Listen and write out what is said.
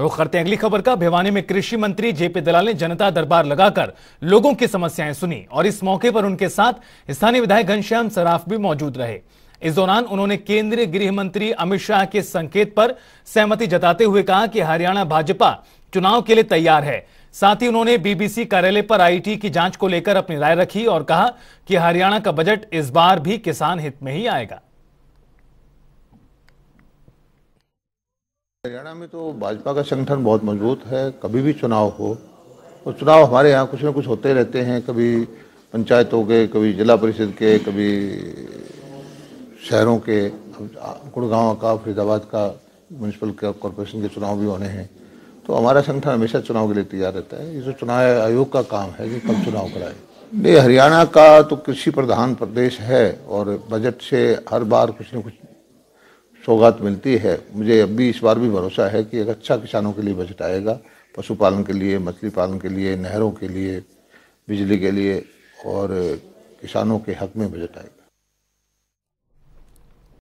रुख करते हैं अगली खबर का भिवानी में कृषि मंत्री जेपी दलाल ने जनता दरबार लगाकर लोगों की समस्याएं सुनी और इस मौके पर उनके साथ स्थानीय विधायक घनश्याम सराफ भी मौजूद रहे इस दौरान उन्होंने केंद्रीय गृह मंत्री अमित शाह के संकेत पर सहमति जताते हुए कहा कि हरियाणा भाजपा चुनाव के लिए तैयार है साथ ही उन्होंने बीबीसी कार्यालय पर आईटी की जांच को लेकर अपनी राय रखी और कहा कि हरियाणा का बजट इस बार भी किसान हित में ही आएगा हरियाणा में तो भाजपा का संगठन बहुत मजबूत है कभी भी चुनाव हो और चुनाव हमारे यहाँ कुछ ना कुछ होते रहते हैं कभी पंचायतों के कभी जिला परिषद के कभी शहरों के गुड़गांव का फरीदाबाद का म्यूनसिपल कॉरपोरेशन के चुनाव भी होने हैं तो हमारा संगठन हमेशा चुनाव के लिए तैयार रहता है ये तो चुनाव आयोग का काम है कि कब चुनाव कराए नहीं हरियाणा का तो कृषि प्रधान प्रदेश है और बजट से हर बार कुछ न कुछ सौगात मिलती है मुझे अब भी इस बार भी भरोसा है कि एक अच्छा किसानों के लिए बजट आएगा पशुपालन के लिए मछली पालन के लिए नहरों के लिए बिजली के लिए और किसानों के हक में बजट आएगा